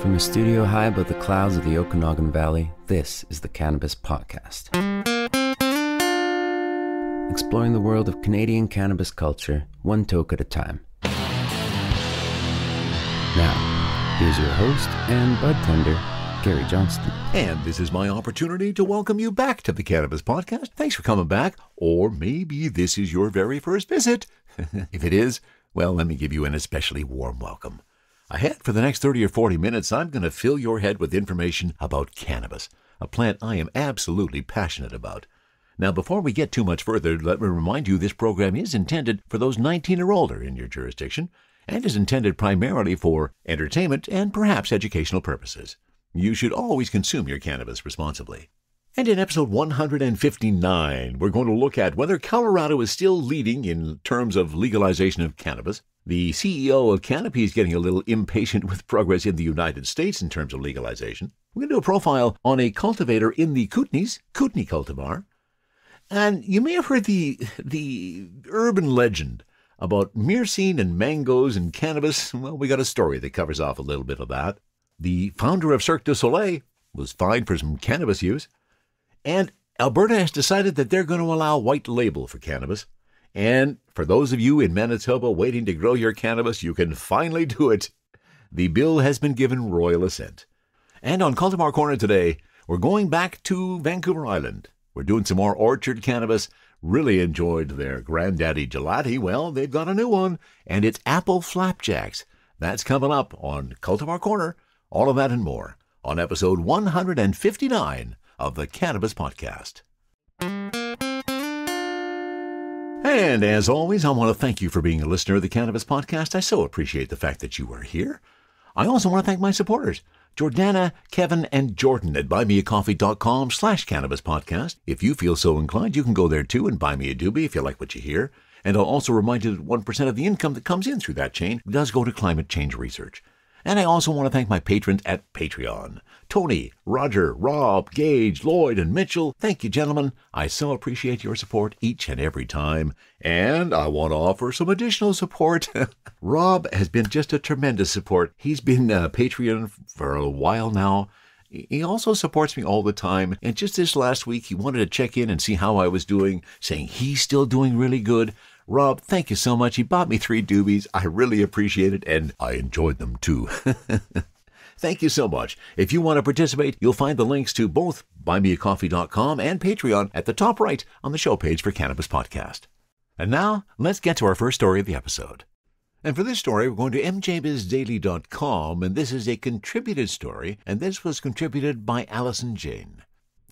From a studio high above the clouds of the Okanagan Valley, this is the Cannabis Podcast. Exploring the world of Canadian cannabis culture, one toke at a time. Now, here's your host and bud tender, Gary Johnston. And this is my opportunity to welcome you back to the Cannabis Podcast. Thanks for coming back, or maybe this is your very first visit. if it is, well, let me give you an especially warm welcome. Ahead for the next 30 or 40 minutes, I'm going to fill your head with information about cannabis, a plant I am absolutely passionate about. Now, before we get too much further, let me remind you this program is intended for those 19 or older in your jurisdiction and is intended primarily for entertainment and perhaps educational purposes. You should always consume your cannabis responsibly. And in episode 159, we're going to look at whether Colorado is still leading in terms of legalization of cannabis the CEO of Canopy is getting a little impatient with progress in the United States in terms of legalization. We're going to do a profile on a cultivator in the Kootenays, Kootenay cultivar. And you may have heard the, the urban legend about myrcene and mangoes and cannabis. Well, we got a story that covers off a little bit of that. The founder of Cirque du Soleil was fined for some cannabis use. And Alberta has decided that they're going to allow white label for cannabis. And for those of you in Manitoba waiting to grow your cannabis, you can finally do it. The bill has been given royal assent. And on Cultivar Corner today, we're going back to Vancouver Island. We're doing some more orchard cannabis. Really enjoyed their granddaddy gelati. Well, they've got a new one, and it's apple flapjacks. That's coming up on Cultivar Corner. All of that and more on episode 159 of the Cannabis Podcast. And as always, I want to thank you for being a listener of the Cannabis Podcast. I so appreciate the fact that you are here. I also want to thank my supporters, Jordana, Kevin, and Jordan at buymeacoffee.com slash cannabis podcast. If you feel so inclined, you can go there too and buy me a doobie if you like what you hear. And I'll also remind you that 1% of the income that comes in through that chain does go to climate change research. And I also want to thank my patrons at Patreon Tony, Roger, Rob, Gage, Lloyd, and Mitchell. Thank you, gentlemen. I so appreciate your support each and every time. And I want to offer some additional support. Rob has been just a tremendous support. He's been a Patreon for a while now. He also supports me all the time, and just this last week he wanted to check in and see how I was doing, saying he's still doing really good. Rob, thank you so much. He bought me three doobies. I really appreciate it, and I enjoyed them too. Thank you so much. If you want to participate, you'll find the links to both buymeacoffee.com and Patreon at the top right on the show page for Cannabis Podcast. And now, let's get to our first story of the episode. And for this story, we're going to mjbizdaily.com, and this is a contributed story, and this was contributed by Allison Jane.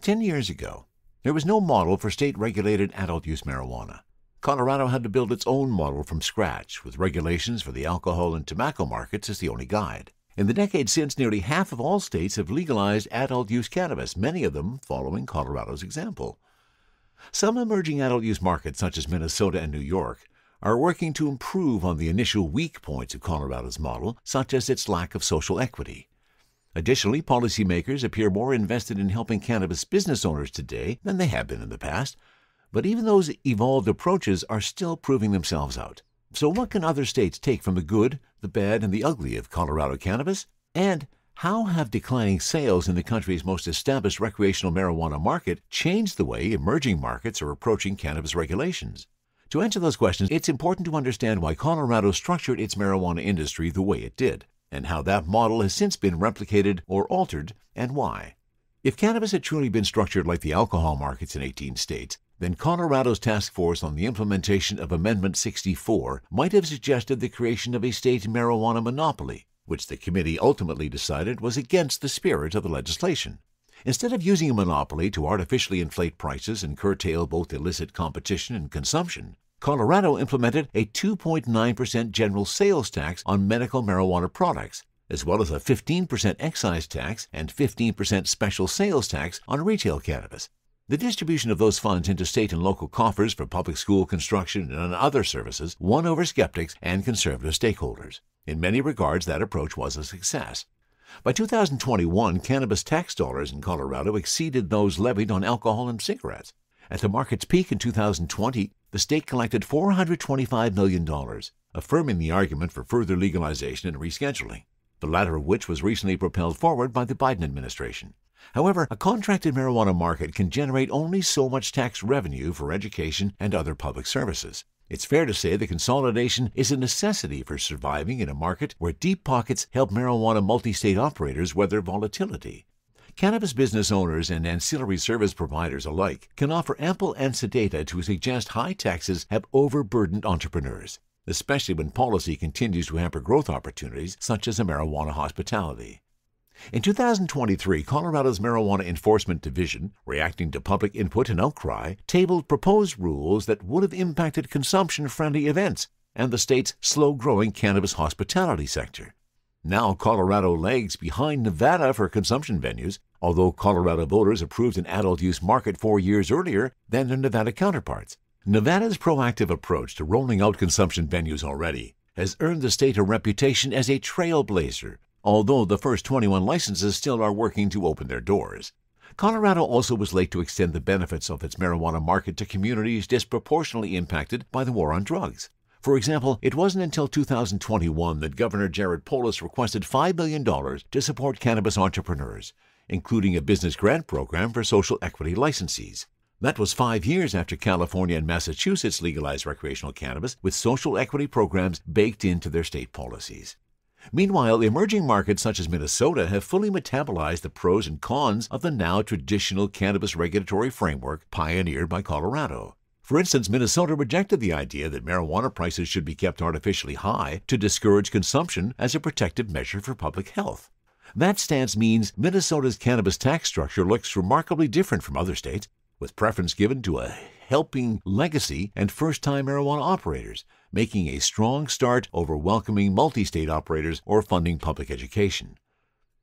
Ten years ago, there was no model for state regulated adult use marijuana. Colorado had to build its own model from scratch, with regulations for the alcohol and tobacco markets as the only guide. In the decade since, nearly half of all states have legalized adult use cannabis, many of them following Colorado's example. Some emerging adult use markets, such as Minnesota and New York, are working to improve on the initial weak points of Colorado's model, such as its lack of social equity. Additionally, policymakers appear more invested in helping cannabis business owners today than they have been in the past, but even those evolved approaches are still proving themselves out. So what can other states take from the good, the bad, and the ugly of Colorado cannabis? And how have declining sales in the country's most established recreational marijuana market changed the way emerging markets are approaching cannabis regulations? To answer those questions, it's important to understand why Colorado structured its marijuana industry the way it did, and how that model has since been replicated or altered, and why. If cannabis had truly been structured like the alcohol markets in 18 states, then Colorado's task force on the implementation of Amendment 64 might have suggested the creation of a state marijuana monopoly, which the committee ultimately decided was against the spirit of the legislation. Instead of using a monopoly to artificially inflate prices and curtail both illicit competition and consumption, Colorado implemented a 2.9% general sales tax on medical marijuana products, as well as a 15% excise tax and 15% special sales tax on retail cannabis, the distribution of those funds into state and local coffers for public school construction and other services won over skeptics and conservative stakeholders. In many regards, that approach was a success. By 2021, cannabis tax dollars in Colorado exceeded those levied on alcohol and cigarettes. At the market's peak in 2020, the state collected $425 million, affirming the argument for further legalization and rescheduling, the latter of which was recently propelled forward by the Biden administration. However, a contracted marijuana market can generate only so much tax revenue for education and other public services. It's fair to say that consolidation is a necessity for surviving in a market where deep pockets help marijuana multi state operators weather volatility. Cannabis business owners and ancillary service providers alike can offer ample ANSA data to suggest high taxes have overburdened entrepreneurs, especially when policy continues to hamper growth opportunities such as a marijuana hospitality. In 2023, Colorado's Marijuana Enforcement Division, reacting to public input and outcry, tabled proposed rules that would have impacted consumption friendly events and the state's slow growing cannabis hospitality sector. Now, Colorado lags behind Nevada for consumption venues, although Colorado voters approved an adult use market four years earlier than their Nevada counterparts. Nevada's proactive approach to rolling out consumption venues already has earned the state a reputation as a trailblazer although the first 21 licenses still are working to open their doors. Colorado also was late to extend the benefits of its marijuana market to communities disproportionately impacted by the war on drugs. For example, it wasn't until 2021 that Governor Jared Polis requested $5 million to support cannabis entrepreneurs, including a business grant program for social equity licensees. That was five years after California and Massachusetts legalized recreational cannabis with social equity programs baked into their state policies. Meanwhile, emerging markets such as Minnesota have fully metabolized the pros and cons of the now traditional cannabis regulatory framework pioneered by Colorado. For instance, Minnesota rejected the idea that marijuana prices should be kept artificially high to discourage consumption as a protective measure for public health. That stance means Minnesota's cannabis tax structure looks remarkably different from other states, with preference given to a helping legacy and first time marijuana operators, making a strong start over welcoming multi state operators or funding public education.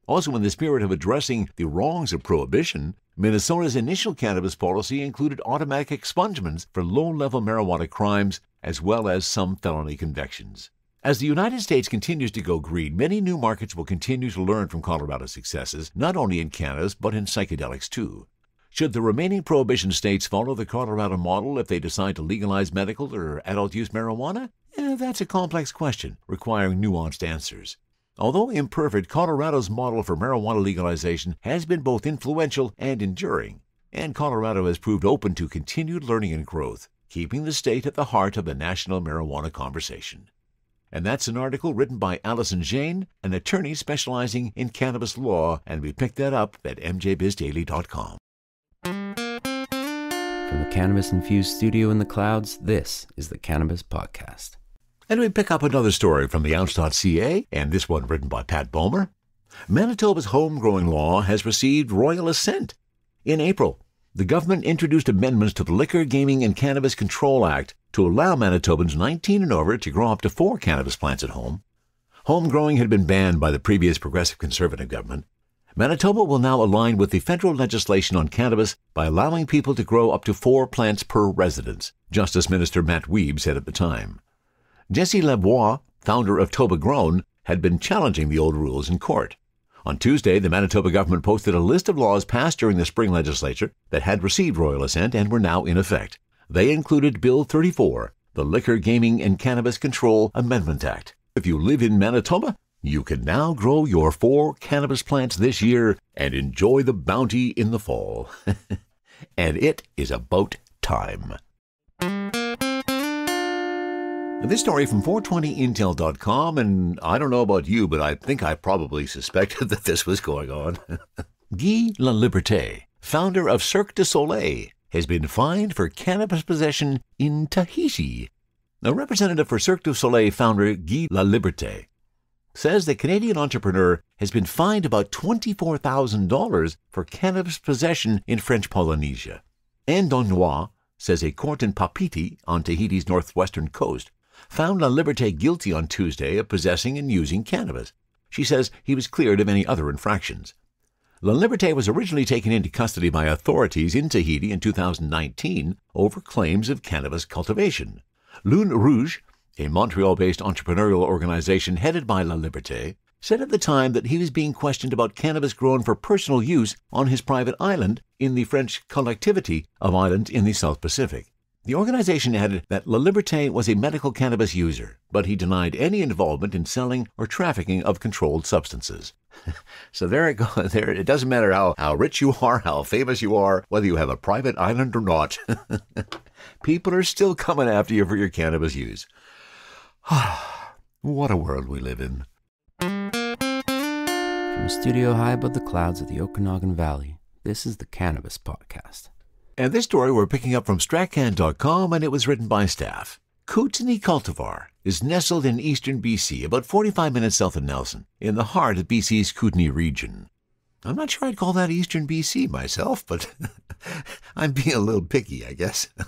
Also, in the spirit of addressing the wrongs of prohibition, Minnesota's initial cannabis policy included automatic expungements for low level marijuana crimes as well as some felony convictions. As the United States continues to go green, many new markets will continue to learn from Colorado's successes, not only in cannabis, but in psychedelics too. Should the remaining prohibition states follow the Colorado model if they decide to legalize medical or adult use marijuana? Eh, that's a complex question, requiring nuanced answers. Although imperfect, Colorado's model for marijuana legalization has been both influential and enduring, and Colorado has proved open to continued learning and growth, keeping the state at the heart of the national marijuana conversation. And that's an article written by Allison Jane, an attorney specializing in cannabis law, and we picked that up at mjbizdaily.com. From the cannabis infused studio in the clouds, this is the Cannabis Podcast. And we pick up another story from the Ounce.ca, and this one written by Pat Bomer. Manitoba's home growing law has received royal assent. In April, the government introduced amendments to the Liquor, Gaming, and Cannabis Control Act to allow Manitobans 19 and over to grow up to four cannabis plants at home. Home growing had been banned by the previous progressive conservative government, Manitoba will now align with the federal legislation on cannabis by allowing people to grow up to four plants per residence, Justice Minister Matt Weeb said at the time. Jesse Lavoie, founder of Toba Grown, had been challenging the old rules in court. On Tuesday, the Manitoba government posted a list of laws passed during the spring legislature that had received royal assent and were now in effect. They included Bill 34, the Liquor, Gaming, and Cannabis Control Amendment Act. If you live in Manitoba, you can now grow your four cannabis plants this year and enjoy the bounty in the fall. and it is about time. This story from 420intel.com, and I don't know about you, but I think I probably suspected that this was going on. Guy La Liberté, founder of Cirque du Soleil, has been fined for cannabis possession in Tahiti. A representative for Cirque du Soleil founder Guy La Liberté says the Canadian entrepreneur has been fined about $24,000 for cannabis possession in French Polynesia. Anne Donois says a court in Papiti on Tahiti's northwestern coast found La Liberté guilty on Tuesday of possessing and using cannabis. She says he was cleared of any other infractions. La Liberté was originally taken into custody by authorities in Tahiti in 2019 over claims of cannabis cultivation. Lune Rouge a Montreal based entrepreneurial organization headed by La Liberté, said at the time that he was being questioned about cannabis grown for personal use on his private island in the French collectivity of islands in the South Pacific. The organization added that La Liberté was a medical cannabis user, but he denied any involvement in selling or trafficking of controlled substances. so there it goes. There, it doesn't matter how, how rich you are, how famous you are, whether you have a private island or not. People are still coming after you for your cannabis use. Ah, what a world we live in. From studio high above the clouds of the Okanagan Valley, this is the Cannabis Podcast. And this story we're picking up from Strachan.com, and it was written by staff. Kootenai Cultivar is nestled in eastern BC, about 45 minutes south of Nelson, in the heart of BC's Kootenai region. I'm not sure I'd call that eastern BC myself, but I'm being a little picky, I guess.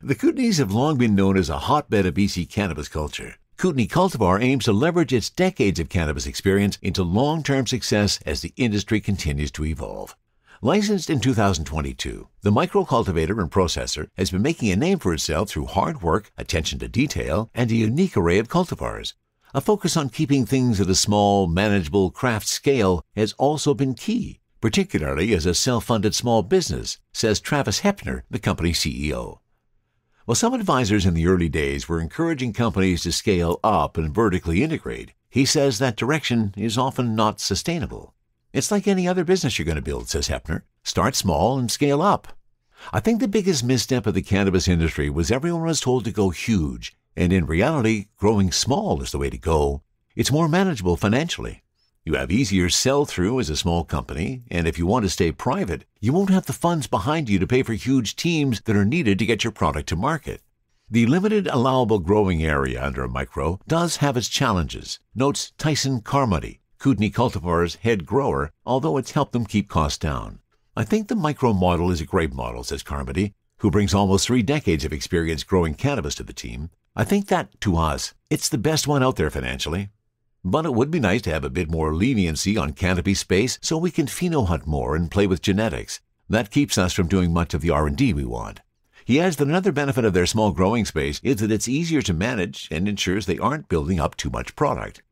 The Kootenays have long been known as a hotbed of BC cannabis culture. Kootenay Cultivar aims to leverage its decades of cannabis experience into long-term success as the industry continues to evolve. Licensed in 2022, the micro cultivator and processor has been making a name for itself through hard work, attention to detail, and a unique array of cultivars. A focus on keeping things at a small, manageable craft scale has also been key, particularly as a self-funded small business, says Travis Hepner, the company's CEO. While some advisors in the early days were encouraging companies to scale up and vertically integrate, he says that direction is often not sustainable. It's like any other business you're going to build, says Hepner. Start small and scale up. I think the biggest misstep of the cannabis industry was everyone was told to go huge, and in reality, growing small is the way to go. It's more manageable financially. You have easier sell through as a small company, and if you want to stay private, you won't have the funds behind you to pay for huge teams that are needed to get your product to market. The limited allowable growing area under a micro does have its challenges, notes Tyson Carmody, Kootenai Cultivar's head grower, although it's helped them keep costs down. I think the micro model is a great model, says Carmody, who brings almost three decades of experience growing cannabis to the team. I think that, to us, it's the best one out there financially. But it would be nice to have a bit more leniency on canopy space so we can pheno hunt more and play with genetics. That keeps us from doing much of the R&D we want. He adds that another benefit of their small growing space is that it's easier to manage and ensures they aren't building up too much product.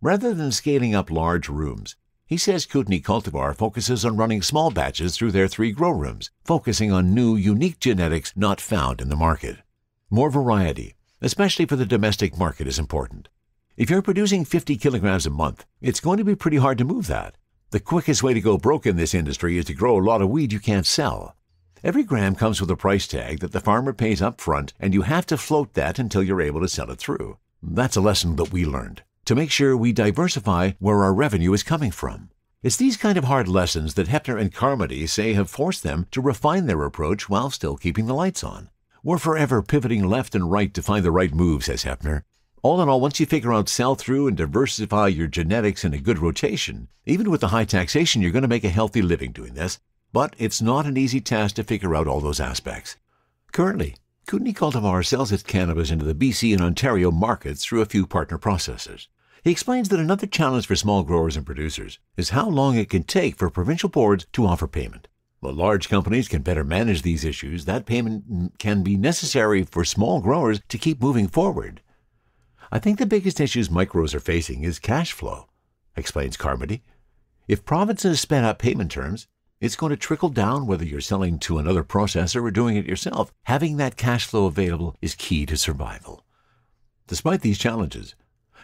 Rather than scaling up large rooms, he says Kootenai Cultivar focuses on running small batches through their three grow rooms, focusing on new, unique genetics not found in the market. More variety, especially for the domestic market, is important. If you're producing 50 kilograms a month, it's going to be pretty hard to move that. The quickest way to go broke in this industry is to grow a lot of weed you can't sell. Every gram comes with a price tag that the farmer pays up front, and you have to float that until you're able to sell it through. That's a lesson that we learned to make sure we diversify where our revenue is coming from. It's these kind of hard lessons that Hefner and Carmody say have forced them to refine their approach while still keeping the lights on. We're forever pivoting left and right to find the right move, says Hefner. All in all, once you figure out sell through and diversify your genetics in a good rotation, even with the high taxation, you're going to make a healthy living doing this. But it's not an easy task to figure out all those aspects. Currently, Kootenai Cultivar sells its cannabis into the BC and Ontario markets through a few partner processors. He explains that another challenge for small growers and producers is how long it can take for provincial boards to offer payment. While large companies can better manage these issues, that payment can be necessary for small growers to keep moving forward I think the biggest issues micros are facing is cash flow, explains Carmody. If provinces spent up payment terms, it's going to trickle down whether you're selling to another processor or doing it yourself. Having that cash flow available is key to survival. Despite these challenges,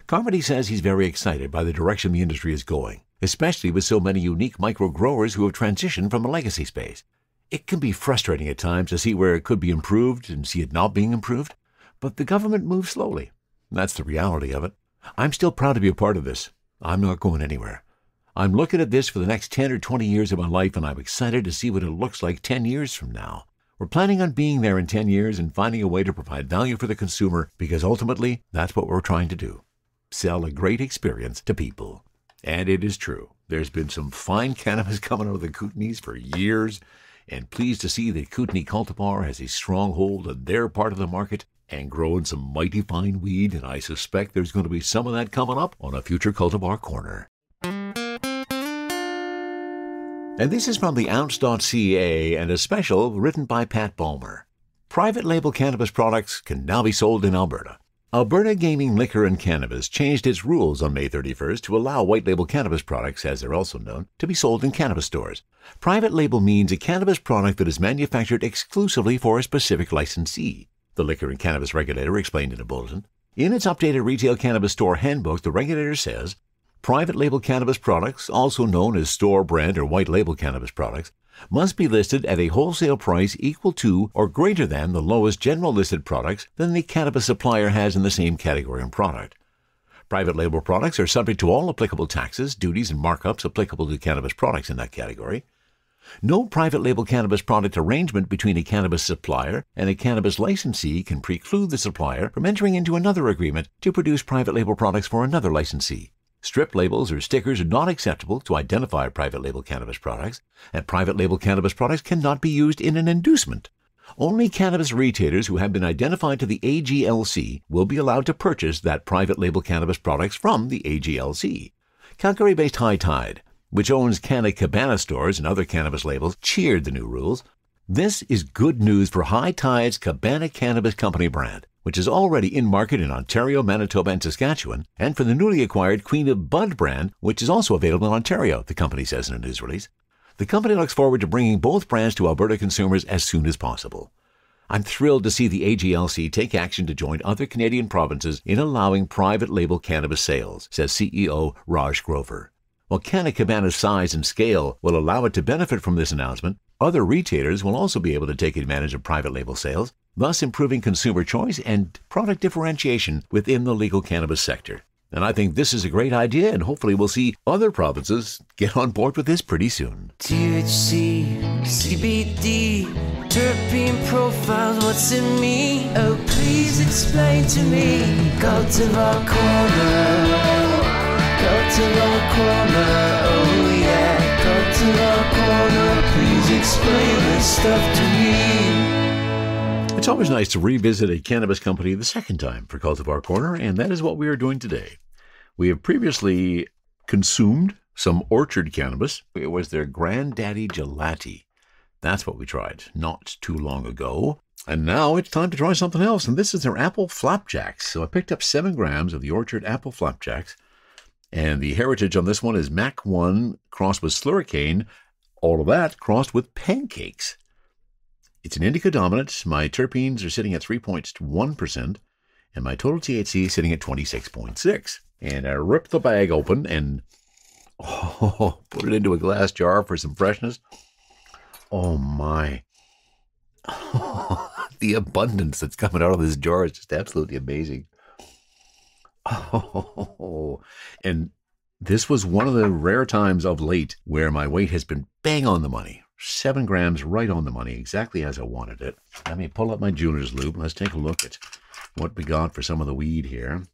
Carmody says he's very excited by the direction the industry is going, especially with so many unique micro growers who have transitioned from a legacy space. It can be frustrating at times to see where it could be improved and see it not being improved, but the government moves slowly. That's the reality of it. I'm still proud to be a part of this. I'm not going anywhere. I'm looking at this for the next 10 or 20 years of my life, and I'm excited to see what it looks like 10 years from now. We're planning on being there in 10 years and finding a way to provide value for the consumer because ultimately that's what we're trying to do sell a great experience to people. And it is true. There's been some fine cannabis coming out of the Kootenays for years, and pleased to see that Kootenai Cultivar has a stronghold in their part of the market and growing some mighty fine weed, and I suspect there's going to be some of that coming up on a future Cultivar Corner. And this is from the ounce.ca and a special written by Pat Balmer. Private label cannabis products can now be sold in Alberta. Alberta Gaming Liquor and Cannabis changed its rules on May 31st to allow white label cannabis products, as they're also known, to be sold in cannabis stores. Private label means a cannabis product that is manufactured exclusively for a specific licensee the Liquor and Cannabis Regulator explained in a bulletin. In its updated Retail Cannabis Store Handbook, the regulator says private label cannabis products, also known as store brand or white label cannabis products, must be listed at a wholesale price equal to or greater than the lowest general listed products than the cannabis supplier has in the same category and product. Private label products are subject to all applicable taxes, duties, and markups applicable to cannabis products in that category. No private label cannabis product arrangement between a cannabis supplier and a cannabis licensee can preclude the supplier from entering into another agreement to produce private label products for another licensee. Strip labels or stickers are not acceptable to identify private label cannabis products, and private label cannabis products cannot be used in an inducement. Only cannabis retailers who have been identified to the AGLC will be allowed to purchase that private label cannabis products from the AGLC. Calgary based High Tide which owns Canna Cabana stores and other cannabis labels, cheered the new rules. This is good news for High Tide's Cabana Cannabis Company brand, which is already in market in Ontario, Manitoba, and Saskatchewan, and for the newly acquired Queen of Bud brand, which is also available in Ontario, the company says in a news release. The company looks forward to bringing both brands to Alberta consumers as soon as possible. I'm thrilled to see the AGLC take action to join other Canadian provinces in allowing private label cannabis sales, says CEO Raj Grover. While Canna Cabana's size and scale will allow it to benefit from this announcement, other retailers will also be able to take advantage of private label sales, thus improving consumer choice and product differentiation within the legal cannabis sector. And I think this is a great idea, and hopefully, we'll see other provinces get on board with this pretty soon. THC, CBD, terpene profiles, what's in me? Oh, please explain to me, Cultivar Corner. Go to the corner, oh yeah. Go to the corner, please explain this stuff to me. It's always nice to revisit a cannabis company the second time for Cultivar Corner, and that is what we are doing today. We have previously consumed some orchard cannabis. It was their granddaddy gelati. That's what we tried not too long ago. And now it's time to try something else, and this is their apple flapjacks. So I picked up seven grams of the orchard apple flapjacks and the heritage on this one is Mac 1 crossed with Slurricane, all of that crossed with pancakes. It's an indica dominant. My terpenes are sitting at 3.1%, and my total THC sitting at 26.6. And I rip the bag open and oh, put it into a glass jar for some freshness. Oh my. the abundance that's coming out of this jar is just absolutely amazing. Oh, and this was one of the rare times of late where my weight has been bang on the money. Seven grams right on the money, exactly as I wanted it. Let me pull up my jeweler's loop. Let's take a look at what we got for some of the weed here.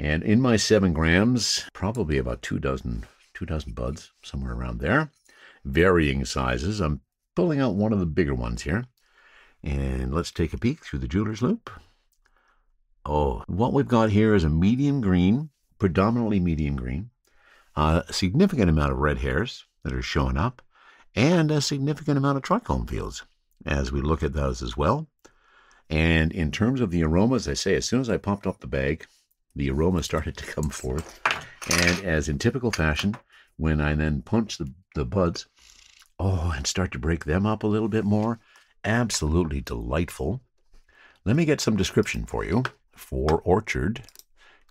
And in my seven grams, probably about two dozen, two dozen buds, somewhere around there. Varying sizes. I'm pulling out one of the bigger ones here. And let's take a peek through the jeweler's loop. Oh, what we've got here is a medium green, predominantly medium green, a significant amount of red hairs that are showing up, and a significant amount of trichome fields as we look at those as well. And in terms of the aromas, I say as soon as I popped off the bag, the aroma started to come forth. And as in typical fashion, when I then punch the, the buds, oh, and start to break them up a little bit more, absolutely delightful. Let me get some description for you for orchard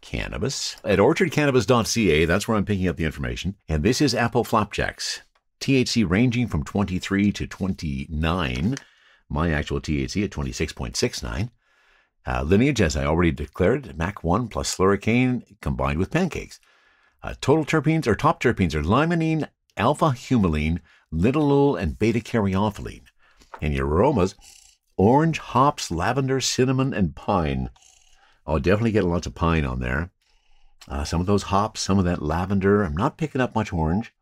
cannabis at orchardcannabis.ca. That's where I'm picking up the information. And this is apple flapjacks, THC ranging from 23 to 29. My actual THC at 26.69. Uh, lineage, as I already declared, MAC1 plus slurricane combined with pancakes. Uh, total terpenes or top terpenes are limonene, alpha humulene, linalool, and beta caryophyllene. And your aromas orange, hops, lavender, cinnamon, and pine. I'll oh, definitely get lots of pine on there. Uh, some of those hops, some of that lavender. I'm not picking up much orange.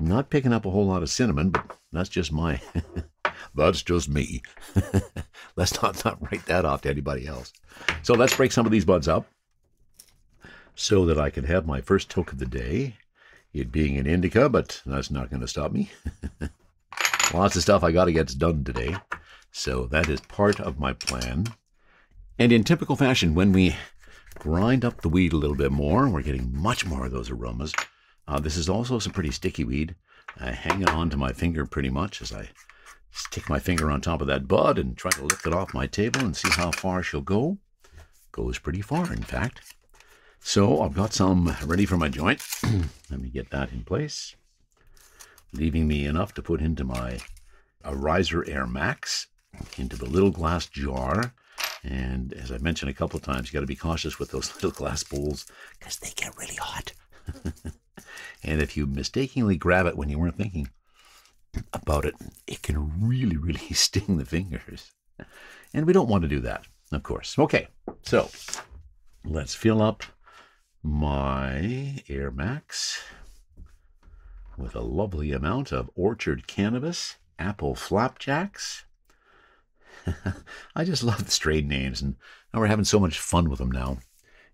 I'm not picking up a whole lot of cinnamon, but that's just my, that's just me. let's not, not write that off to anybody else. So let's break some of these buds up so that I can have my first toke of the day. It being an indica, but that's not going to stop me. Lots of stuff I got to get done today. So that is part of my plan. And in typical fashion, when we grind up the weed a little bit more, we're getting much more of those aromas. Uh, this is also some pretty sticky weed. I hang it onto my finger pretty much as I stick my finger on top of that bud and try to lift it off my table and see how far she'll go. Goes pretty far, in fact. So I've got some ready for my joint. Let me get that in place. Leaving me enough to put into my a Riser Air Max, into the little glass jar and as i mentioned a couple of times, you got to be cautious with those little glass bowls because they get really hot. and if you mistakenly grab it when you weren't thinking about it, it can really, really sting the fingers. And we don't want to do that, of course. Okay, so let's fill up my Air Max with a lovely amount of orchard cannabis, apple flapjacks, I just love the trade names, and we're having so much fun with them now.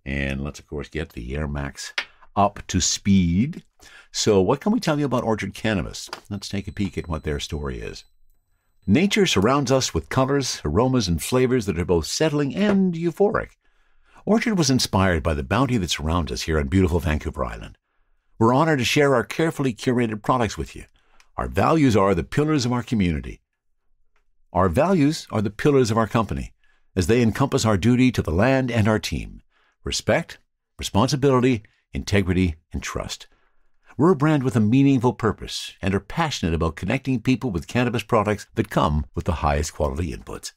And let's, of course, get the Air Max up to speed. So, what can we tell you about Orchard Cannabis? Let's take a peek at what their story is. Nature surrounds us with colors, aromas, and flavors that are both settling and euphoric. Orchard was inspired by the bounty that surrounds us here on beautiful Vancouver Island. We're honored to share our carefully curated products with you. Our values are the pillars of our community our values are the pillars of our company, as they encompass our duty to the land and our team respect, responsibility, integrity, and trust. We're a brand with a meaningful purpose and are passionate about connecting people with cannabis products that come with the highest quality inputs.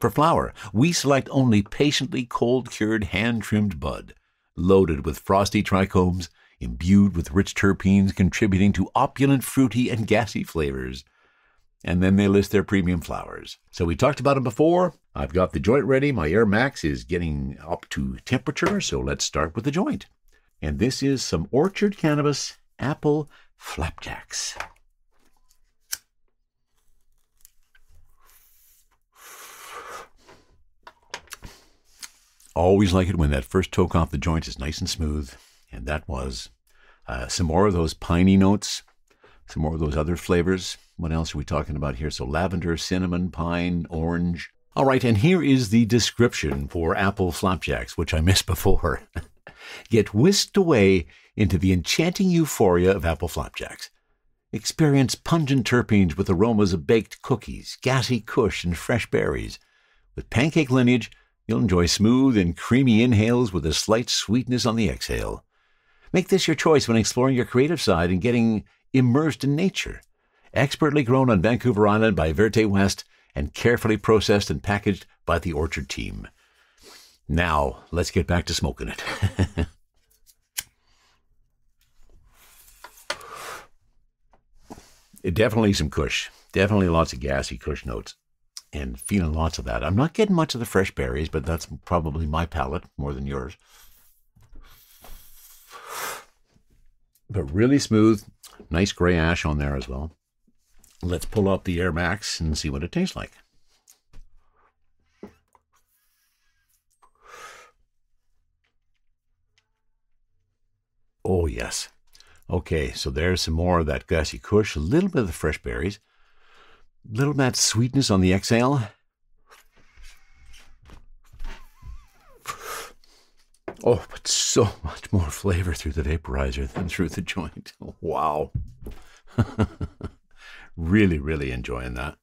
For flower, we select only patiently cold cured, hand trimmed bud, loaded with frosty trichomes, imbued with rich terpenes contributing to opulent, fruity, and gassy flavors and then they list their premium flowers. So we talked about them before. I've got the joint ready. My Air Max is getting up to temperature, so let's start with the joint. And this is some Orchard Cannabis Apple Flapjacks. Always like it when that first toke off the joint is nice and smooth, and that was. Uh, some more of those piney notes, some more of those other flavors what else are we talking about here? So lavender, cinnamon, pine, orange. All right, and here is the description for apple flapjacks, which I missed before. Get whisked away into the enchanting euphoria of apple flapjacks. Experience pungent terpenes with aromas of baked cookies, gassy kush, and fresh berries. With pancake lineage, you'll enjoy smooth and creamy inhales with a slight sweetness on the exhale. Make this your choice when exploring your creative side and getting immersed in nature expertly grown on Vancouver Island by Verte West and carefully processed and packaged by the orchard team. Now, let's get back to smoking it. definitely some kush. Definitely lots of gassy kush notes and feeling lots of that. I'm not getting much of the fresh berries, but that's probably my palate more than yours. But really smooth, nice gray ash on there as well. Let's pull out the Air Max and see what it tastes like. Oh, yes. Okay, so there's some more of that gassy kush, a little bit of the fresh berries, a little of that sweetness on the exhale. Oh, but so much more flavor through the vaporizer than through the joint. Wow. Really, really enjoying that.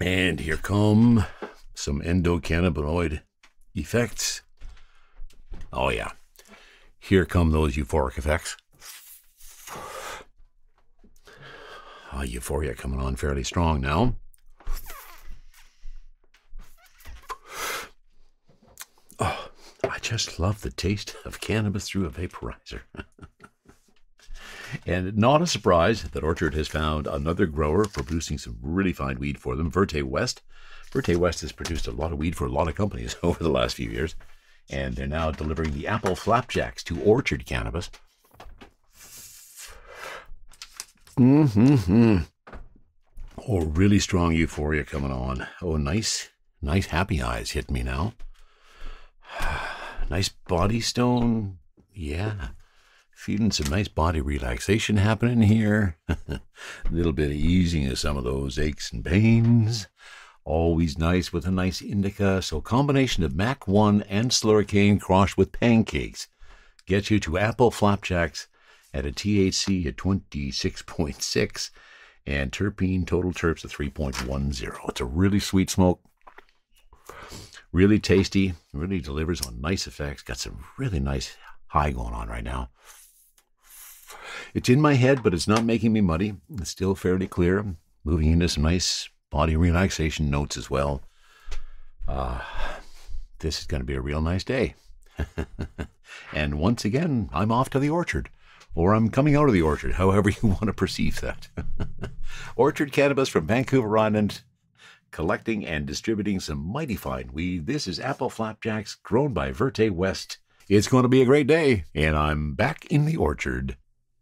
And here come some endocannabinoid effects. Oh, yeah. Here come those euphoric effects. Oh, euphoria coming on fairly strong now. Oh, I just love the taste of cannabis through a vaporizer. And not a surprise that Orchard has found another grower for producing some really fine weed for them, Verte West. Verte West has produced a lot of weed for a lot of companies over the last few years, and they're now delivering the apple flapjacks to Orchard Cannabis. Mm-hmm. Oh, really strong euphoria coming on. Oh, nice, nice happy eyes hit me now. nice body stone. Yeah. Feeling some nice body relaxation happening here. a little bit of easing of some of those aches and pains. Always nice with a nice indica. So combination of Mac 1 and Slurricane crossed with pancakes gets you to apple flapjacks at a THC of 26.6 and terpene total terps of 3.10. It's a really sweet smoke. Really tasty. Really delivers on nice effects. Got some really nice high going on right now. It's in my head, but it's not making me muddy. It's still fairly clear. Moving into some nice body relaxation notes as well. Uh, this is going to be a real nice day. and once again, I'm off to the orchard, or I'm coming out of the orchard, however you want to perceive that. orchard cannabis from Vancouver Island, collecting and distributing some mighty fine weed. This is apple flapjacks grown by Verte West. It's going to be a great day, and I'm back in the orchard.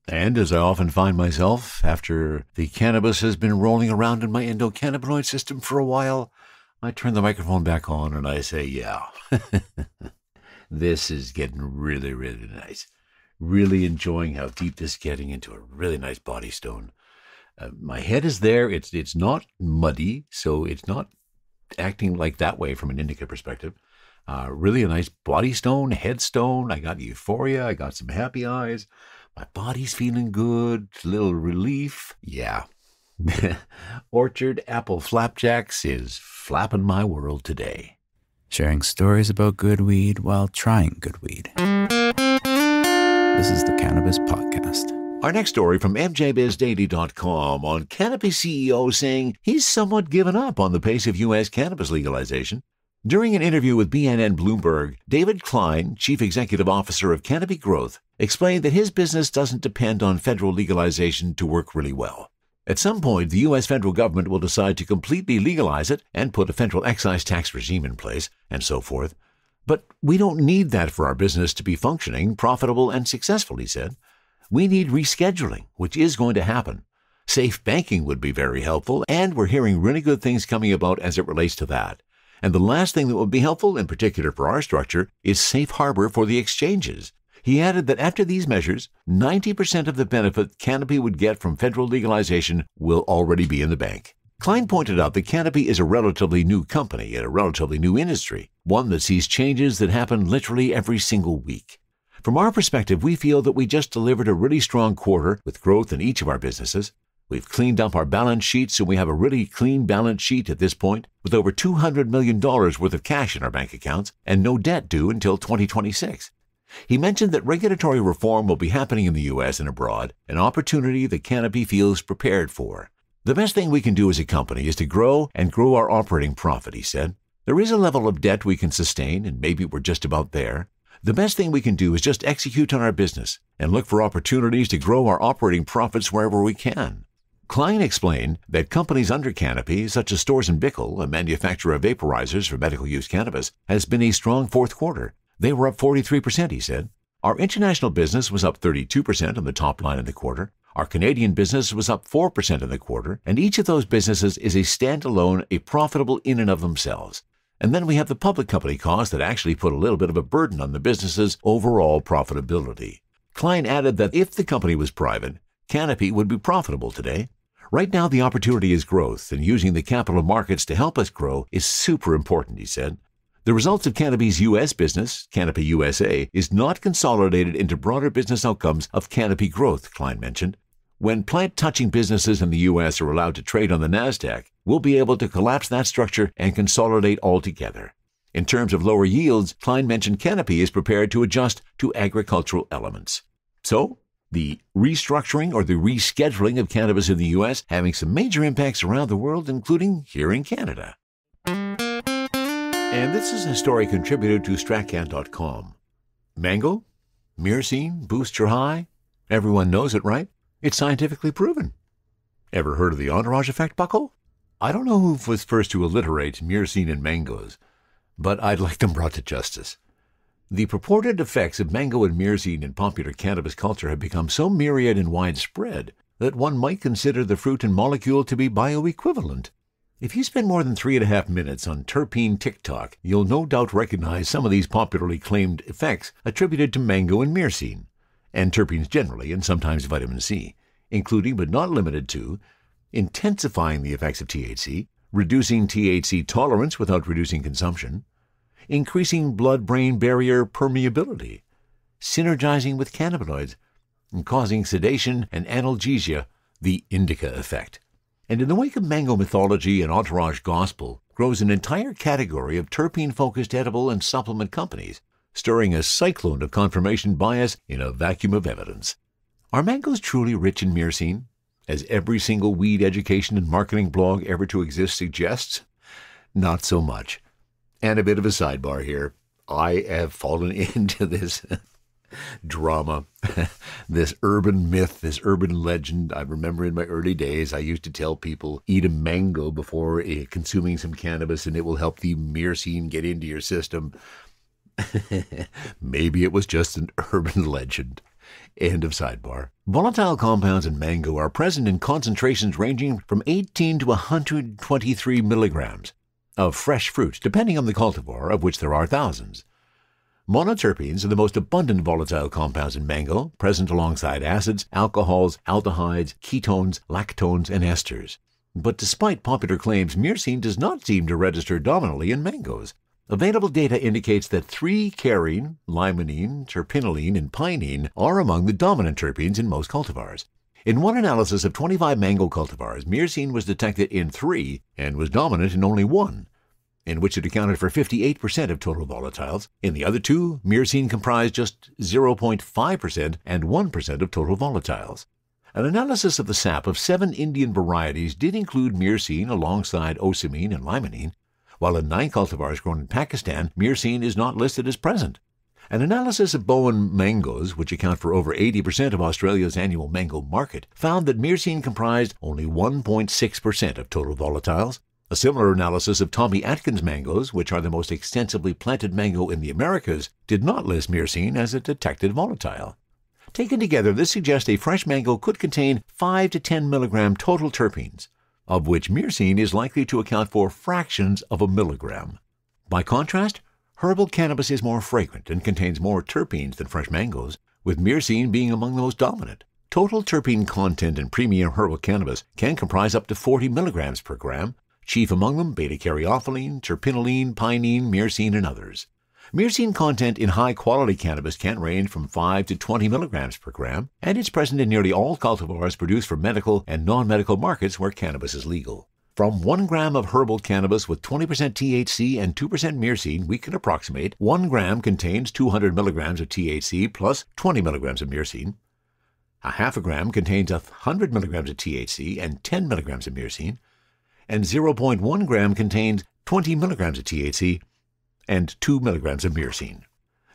And as I often find myself, after the cannabis has been rolling around in my endocannabinoid system for a while, I turn the microphone back on and I say, Yeah, this is getting really, really nice. Really enjoying how deep this is getting into a really nice body stone. Uh, my head is there. It's it's not muddy, so it's not acting like that way from an indica perspective. Uh, really a nice body stone, headstone. I got euphoria. I got some happy eyes. My body's feeling good, little relief. Yeah. Orchard Apple Flapjacks is flapping my world today. Sharing stories about good weed while trying good weed. This is the Cannabis Podcast. Our next story from MJBizDaily.com on canopy CEO saying he's somewhat given up on the pace of U.S. cannabis legalization during an interview with BNN Bloomberg, David Klein, chief executive officer of Canopy Growth, explained that his business doesn't depend on federal legalization to work really well. At some point, the U.S. federal government will decide to completely legalize it and put a federal excise tax regime in place, and so forth. But we don't need that for our business to be functioning, profitable, and successful, he said. We need rescheduling, which is going to happen. Safe banking would be very helpful, and we're hearing really good things coming about as it relates to that. And the last thing that would be helpful, in particular for our structure, is safe harbor for the exchanges. He added that after these measures, 90% of the benefit Canopy would get from federal legalization will already be in the bank. Klein pointed out that Canopy is a relatively new company in a relatively new industry, one that sees changes that happen literally every single week. From our perspective, we feel that we just delivered a really strong quarter with growth in each of our businesses, We've cleaned up our balance sheet, so we have a really clean balance sheet at this point, with over $200 million worth of cash in our bank accounts and no debt due until 2026. He mentioned that regulatory reform will be happening in the U.S. and abroad, an opportunity that Canopy feels prepared for. The best thing we can do as a company is to grow and grow our operating profit, he said. There is a level of debt we can sustain, and maybe we're just about there. The best thing we can do is just execute on our business and look for opportunities to grow our operating profits wherever we can. Klein explained that companies under Canopy, such as Stores & Bickel, a manufacturer of vaporizers for medical use cannabis, has been a strong fourth quarter. They were up 43%, he said. Our international business was up 32% on the top line in the quarter. Our Canadian business was up 4% in the quarter, and each of those businesses is a standalone, a profitable in and of themselves. And then we have the public company costs that actually put a little bit of a burden on the business's overall profitability. Klein added that if the company was private, Canopy would be profitable today, Right now, the opportunity is growth, and using the capital markets to help us grow is super important, he said. The results of Canopy's U.S. business, Canopy USA, is not consolidated into broader business outcomes of Canopy growth, Klein mentioned. When plant touching businesses in the U.S. are allowed to trade on the NASDAQ, we'll be able to collapse that structure and consolidate altogether. In terms of lower yields, Klein mentioned Canopy is prepared to adjust to agricultural elements. So, the restructuring or the rescheduling of cannabis in the U.S. having some major impacts around the world, including here in Canada. And this is a story contributed to Stratcan.com. Mango? Myrcene? Boosts your high? Everyone knows it, right? It's scientifically proven. Ever heard of the entourage effect, Buckle? I don't know who was first to alliterate myrcene and mangoes, but I'd like them brought to justice. The purported effects of mango and myrcene in popular cannabis culture have become so myriad and widespread that one might consider the fruit and molecule to be bioequivalent. If you spend more than three and a half minutes on terpene TikTok, you'll no doubt recognize some of these popularly claimed effects attributed to mango and myrcene, and terpenes generally, and sometimes vitamin C, including but not limited to intensifying the effects of THC, reducing THC tolerance without reducing consumption, increasing blood brain barrier permeability, synergizing with cannabinoids, and causing sedation and analgesia, the indica effect. And in the wake of mango mythology and entourage gospel grows an entire category of terpene focused edible and supplement companies, stirring a cyclone of confirmation bias in a vacuum of evidence. Are mangoes truly rich in myrcene, as every single weed education and marketing blog ever to exist suggests? Not so much. And a bit of a sidebar here. I have fallen into this drama, this urban myth, this urban legend. I remember in my early days, I used to tell people eat a mango before eh, consuming some cannabis and it will help the myrcene get into your system. Maybe it was just an urban legend. End of sidebar. Volatile compounds in mango are present in concentrations ranging from 18 to 123 milligrams of fresh fruit, depending on the cultivar, of which there are thousands. Monoterpenes are the most abundant volatile compounds in mango, present alongside acids, alcohols, aldehydes, ketones, lactones, and esters. But despite popular claims, myrcene does not seem to register dominantly in mangoes. Available data indicates that 3-carine, limonene, terpinolene, and pinene are among the dominant terpenes in most cultivars. In one analysis of 25 mango cultivars, myrcene was detected in three and was dominant in only one, in which it accounted for 58% of total volatiles. In the other two, myrcene comprised just 0.5% and 1% of total volatiles. An analysis of the sap of seven Indian varieties did include myrcene alongside osamine and limonene, while in nine cultivars grown in Pakistan, myrcene is not listed as present. An analysis of Bowen mangoes, which account for over 80% of Australia's annual mango market, found that myrcene comprised only 1.6% of total volatiles. A similar analysis of Tommy Atkins mangoes, which are the most extensively planted mango in the Americas, did not list myrcene as a detected volatile. Taken together, this suggests a fresh mango could contain 5 to 10 milligram total terpenes, of which myrcene is likely to account for fractions of a milligram. By contrast, Herbal cannabis is more fragrant and contains more terpenes than fresh mangoes, with myrcene being among the most dominant. Total terpene content in premium herbal cannabis can comprise up to 40 milligrams per gram, chief among them beta-caryophyllene, terpenoline, pinene, myrcene, and others. Myrcene content in high-quality cannabis can range from 5 to 20 milligrams per gram, and it's present in nearly all cultivars produced for medical and non-medical markets where cannabis is legal. From 1 gram of herbal cannabis with 20% THC and 2% myrcene, we can approximate 1 gram contains 200 milligrams of THC plus 20 milligrams of myrcene. A half a gram contains 100 milligrams of THC and 10 milligrams of myrcene. And 0.1 gram contains 20 milligrams of THC and 2 milligrams of myrcene.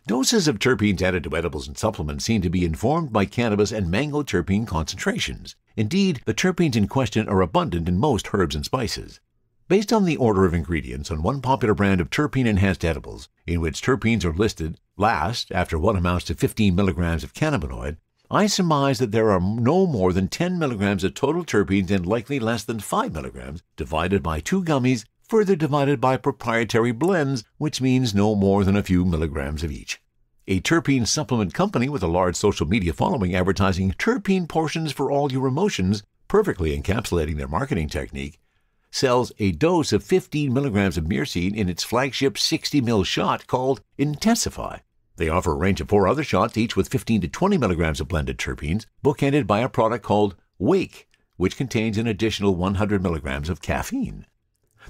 Doses of terpenes added to edibles and supplements seem to be informed by cannabis and mango terpene concentrations. Indeed, the terpenes in question are abundant in most herbs and spices. Based on the order of ingredients on one popular brand of terpene-enhanced edibles, in which terpenes are listed last after what amounts to 15 milligrams of cannabinoid, I surmise that there are no more than 10 milligrams of total terpenes and likely less than 5 milligrams divided by two gummies further divided by proprietary blends, which means no more than a few milligrams of each. A terpene supplement company with a large social media following advertising terpene portions for all your emotions, perfectly encapsulating their marketing technique, sells a dose of 15 milligrams of myrcene in its flagship 60 ml shot called Intensify. They offer a range of four other shots, each with 15 to 20 milligrams of blended terpenes, bookended by a product called Wake, which contains an additional 100 milligrams of caffeine.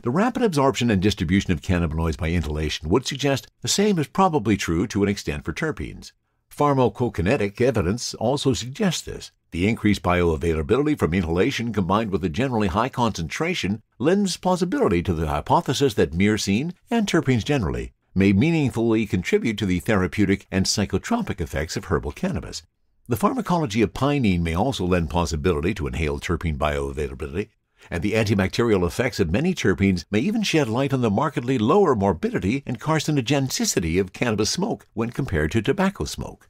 The rapid absorption and distribution of cannabinoids by inhalation would suggest the same is probably true to an extent for terpenes. Pharmacokinetic evidence also suggests this. The increased bioavailability from inhalation combined with a generally high concentration lends plausibility to the hypothesis that myrcene and terpenes generally may meaningfully contribute to the therapeutic and psychotropic effects of herbal cannabis. The pharmacology of pinene may also lend plausibility to inhaled terpene bioavailability and the antibacterial effects of many terpenes may even shed light on the markedly lower morbidity and carcinogenicity of cannabis smoke when compared to tobacco smoke.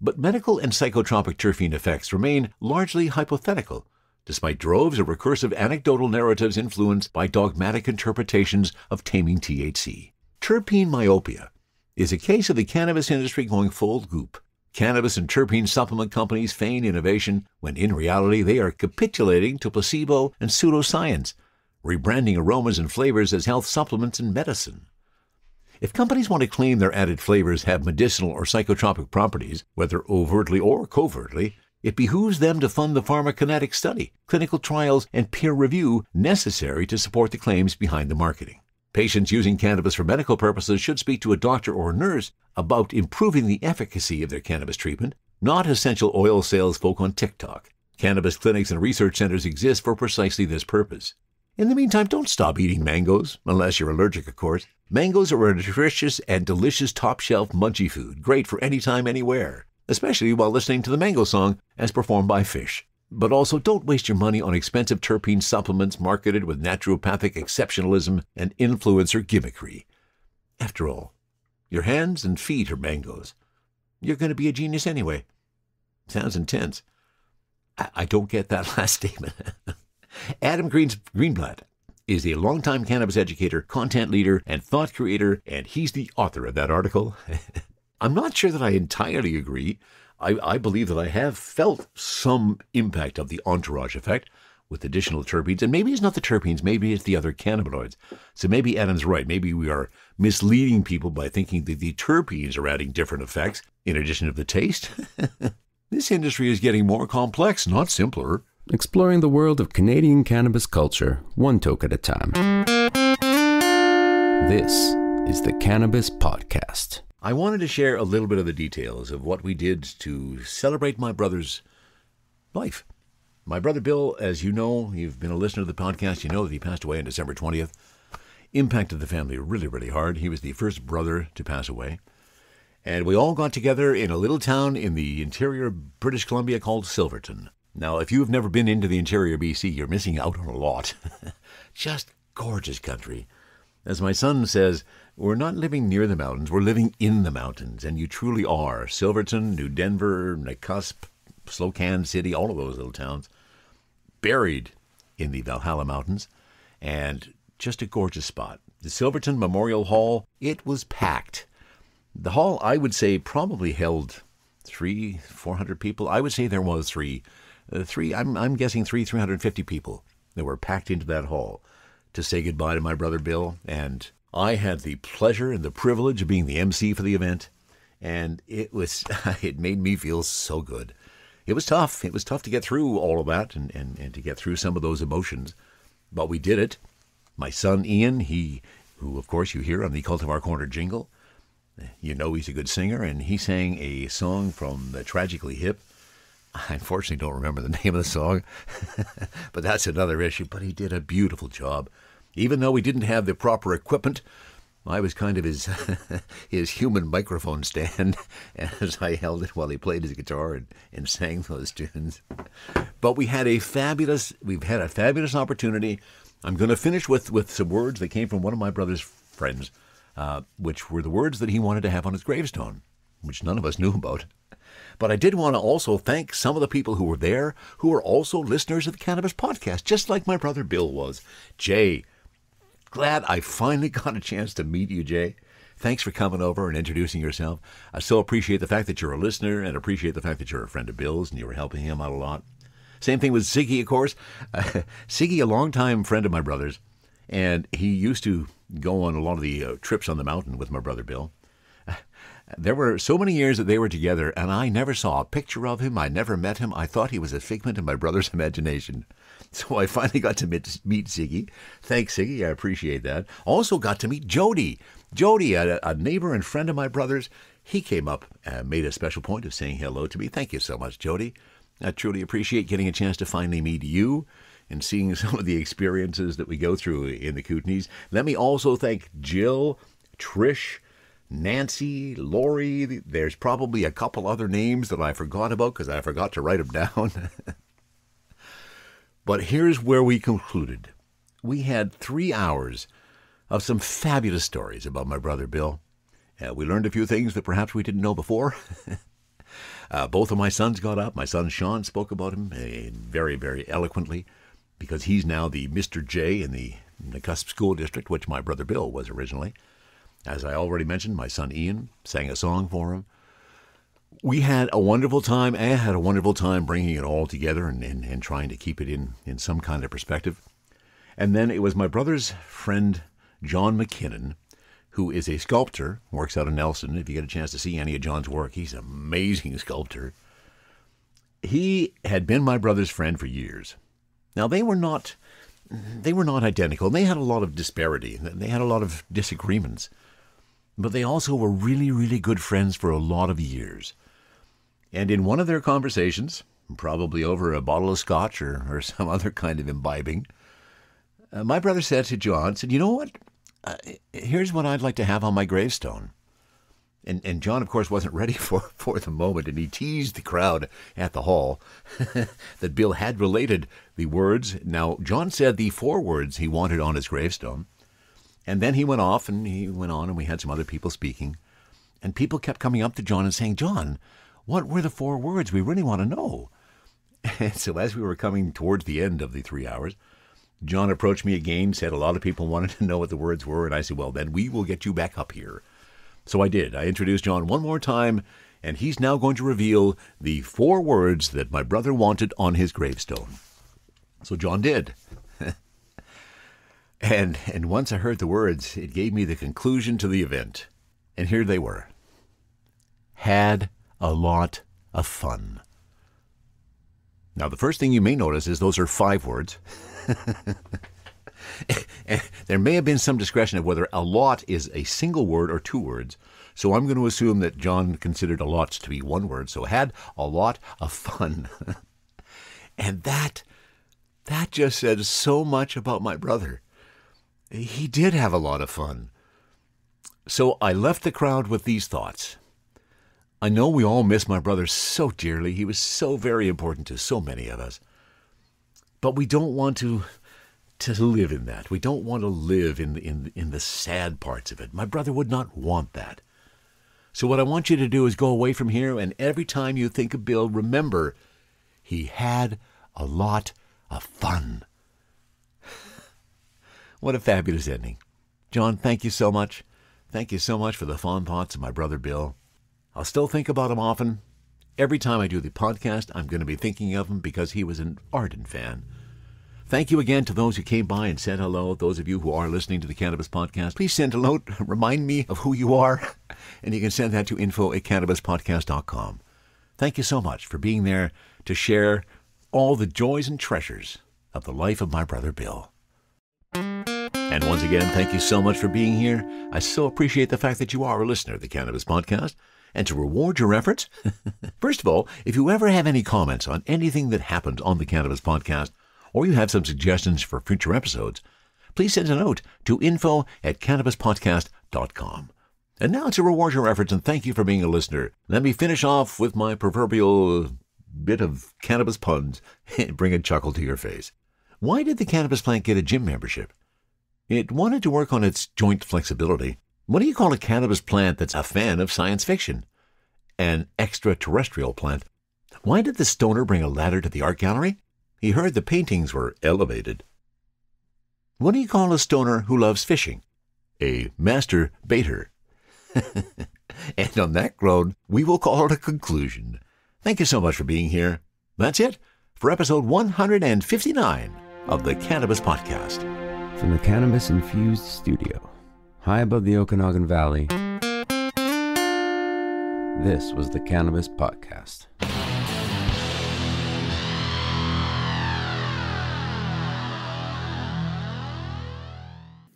But medical and psychotropic terpene effects remain largely hypothetical, despite droves of recursive anecdotal narratives influenced by dogmatic interpretations of taming THC. Terpene myopia is a case of the cannabis industry going full goop, Cannabis and terpene supplement companies feign innovation when in reality they are capitulating to placebo and pseudoscience, rebranding aromas and flavors as health supplements and medicine. If companies want to claim their added flavors have medicinal or psychotropic properties, whether overtly or covertly, it behooves them to fund the pharmacokinetic study, clinical trials, and peer review necessary to support the claims behind the marketing. Patients using cannabis for medical purposes should speak to a doctor or nurse about improving the efficacy of their cannabis treatment, not essential oil salesfolk on TikTok. Cannabis clinics and research centers exist for precisely this purpose. In the meantime, don't stop eating mangoes, unless you're allergic, of course. Mangoes are a nutritious and delicious top shelf munchie food, great for any time, anywhere, especially while listening to the mango song as performed by Fish. But also, don't waste your money on expensive terpene supplements marketed with naturopathic exceptionalism and influencer gimmickry. After all, your hands and feet are mangoes. You're going to be a genius anyway. Sounds intense. I, I don't get that last statement. Adam Green's Greenblatt is a longtime cannabis educator, content leader, and thought creator, and he's the author of that article. I'm not sure that I entirely agree, I, I believe that I have felt some impact of the entourage effect with additional terpenes. And maybe it's not the terpenes, maybe it's the other cannabinoids. So maybe Adam's right. Maybe we are misleading people by thinking that the terpenes are adding different effects in addition to the taste. this industry is getting more complex, not simpler. Exploring the world of Canadian cannabis culture, one toke at a time. This is the Cannabis Podcast. I wanted to share a little bit of the details of what we did to celebrate my brother's life. My brother Bill, as you know, you've been a listener to the podcast, you know that he passed away on December 20th. Impacted the family really, really hard. He was the first brother to pass away. And we all got together in a little town in the interior of British Columbia called Silverton. Now, if you've never been into the interior BC, you're missing out on a lot. Just gorgeous country. As my son says, we're not living near the mountains, we're living in the mountains, and you truly are. Silverton, New Denver, Necusp, Slocan City, all of those little towns, buried in the Valhalla Mountains, and just a gorgeous spot. The Silverton Memorial Hall, it was packed. The hall, I would say, probably held three, 400 people. I would say there was three, uh, three, I'm, I'm guessing three, 350 people that were packed into that hall to say goodbye to my brother Bill and I had the pleasure and the privilege of being the MC for the event, and it was it made me feel so good. It was tough. It was tough to get through all of that and, and, and to get through some of those emotions. But we did it. My son Ian, he who of course you hear on the Cult of Our Corner jingle, you know he's a good singer, and he sang a song from the Tragically Hip. I unfortunately don't remember the name of the song, but that's another issue. But he did a beautiful job. Even though we didn't have the proper equipment, I was kind of his his human microphone stand as I held it while he played his guitar and, and sang those tunes. But we had a fabulous we've had a fabulous opportunity. I'm going to finish with with some words that came from one of my brother's friends, uh, which were the words that he wanted to have on his gravestone, which none of us knew about. But I did want to also thank some of the people who were there, who were also listeners of the Cannabis Podcast, just like my brother Bill was. Jay, glad I finally got a chance to meet you, Jay. Thanks for coming over and introducing yourself. I so appreciate the fact that you're a listener and appreciate the fact that you're a friend of Bill's and you were helping him out a lot. Same thing with Ziggy, of course. Uh, Ziggy, a longtime friend of my brother's, and he used to go on a lot of the uh, trips on the mountain with my brother Bill. there were so many years that they were together, and I never saw a picture of him. I never met him. I thought he was a figment of my brother's imagination. So I finally got to meet, meet Ziggy. Thanks, Ziggy. I appreciate that. Also got to meet Jody. Jody, a, a neighbor and friend of my brother's, he came up and made a special point of saying hello to me. Thank you so much, Jody. I truly appreciate getting a chance to finally meet you and seeing some of the experiences that we go through in the Kootenays. Let me also thank Jill, Trish, Nancy, Lori. There's probably a couple other names that I forgot about because I forgot to write them down. But here's where we concluded. We had three hours of some fabulous stories about my brother Bill. Uh, we learned a few things that perhaps we didn't know before. uh, both of my sons got up. My son Sean spoke about him uh, very, very eloquently because he's now the Mr. J in the, in the Cusp School District, which my brother Bill was originally. As I already mentioned, my son Ian sang a song for him we had a wonderful time. I had a wonderful time bringing it all together and, and, and trying to keep it in, in some kind of perspective. And then it was my brother's friend, John McKinnon, who is a sculptor, works out of Nelson. If you get a chance to see any of John's work, he's an amazing sculptor. He had been my brother's friend for years. Now they were not they were not identical. They had a lot of disparity. They had a lot of disagreements. But they also were really, really good friends for a lot of years. And in one of their conversations, probably over a bottle of scotch or, or some other kind of imbibing, uh, my brother said to John, said, you know what? Uh, here's what I'd like to have on my gravestone. And, and John, of course, wasn't ready for, for the moment, and he teased the crowd at the hall that Bill had related the words. Now, John said the four words he wanted on his gravestone. And then he went off and he went on, and we had some other people speaking. And people kept coming up to John and saying, John, what were the four words? We really want to know. And so as we were coming towards the end of the three hours, John approached me again, said a lot of people wanted to know what the words were, and I said, Well, then we will get you back up here. So I did. I introduced John one more time, and he's now going to reveal the four words that my brother wanted on his gravestone. So John did. And, and once I heard the words, it gave me the conclusion to the event. And here they were had a lot of fun. Now, the first thing you may notice is those are five words. there may have been some discretion of whether a lot is a single word or two words. So I'm going to assume that John considered a lot to be one word, so had a lot of fun. and that that just said so much about my brother he did have a lot of fun. So I left the crowd with these thoughts. I know we all miss my brother so dearly. He was so very important to so many of us. But we don't want to to live in that. We don't want to live in in in the sad parts of it. My brother would not want that. So what I want you to do is go away from here and every time you think of Bill, remember he had a lot of fun. What a fabulous ending. John, thank you so much. Thank you so much for the fond thoughts of my brother Bill. I'll still think about him often. Every time I do the podcast, I'm going to be thinking of him because he was an ardent fan. Thank you again to those who came by and said hello. Those of you who are listening to the Cannabis Podcast, please send a note. Remind me of who you are. And you can send that to info at cannabispodcast.com. Thank you so much for being there to share all the joys and treasures of the life of my brother Bill. And once again, thank you so much for being here. I so appreciate the fact that you are a listener of the Cannabis Podcast. And to reward your efforts, first of all, if you ever have any comments on anything that happened on the Cannabis Podcast, or you have some suggestions for future episodes, please send a note to info at cannabispodcast.com. And now to reward your efforts and thank you for being a listener, let me finish off with my proverbial bit of cannabis puns and bring a chuckle to your face. Why did the cannabis plant get a gym membership? It wanted to work on its joint flexibility. What do you call a cannabis plant that's a fan of science fiction? An extraterrestrial plant. Why did the stoner bring a ladder to the art gallery? He heard the paintings were elevated. What do you call a stoner who loves fishing? A master baiter. and on that ground, we will call it a conclusion. Thank you so much for being here. That's it for episode 159 of the Cannabis Podcast. From the cannabis infused studio, high above the Okanagan Valley, this was the Cannabis Podcast.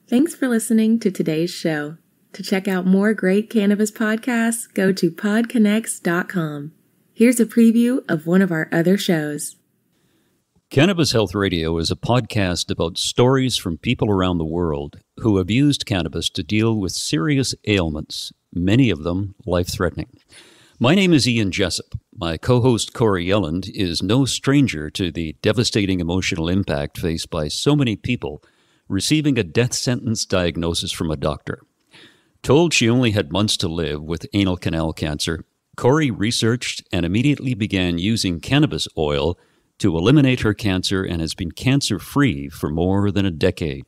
Thanks for listening to today's show. To check out more great cannabis podcasts, go to podconnects.com. Here's a preview of one of our other shows. Cannabis Health Radio is a podcast about stories from people around the world who have used cannabis to deal with serious ailments, many of them life threatening. My name is Ian Jessup. My co host Corey Yelland is no stranger to the devastating emotional impact faced by so many people receiving a death sentence diagnosis from a doctor. Told she only had months to live with anal canal cancer, Corey researched and immediately began using cannabis oil to eliminate her cancer and has been cancer free for more than a decade.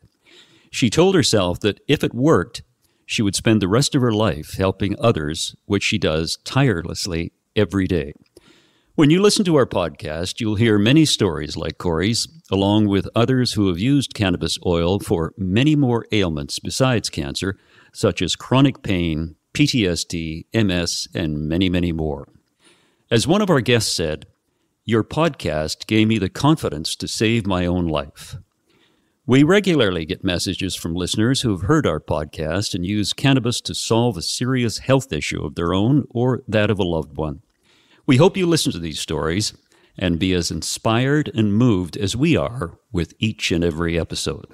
She told herself that if it worked, she would spend the rest of her life helping others, which she does tirelessly every day. When you listen to our podcast, you'll hear many stories like Corey's, along with others who have used cannabis oil for many more ailments besides cancer, such as chronic pain, PTSD, MS, and many, many more. As one of our guests said, your podcast gave me the confidence to save my own life. We regularly get messages from listeners who have heard our podcast and use cannabis to solve a serious health issue of their own or that of a loved one. We hope you listen to these stories and be as inspired and moved as we are with each and every episode.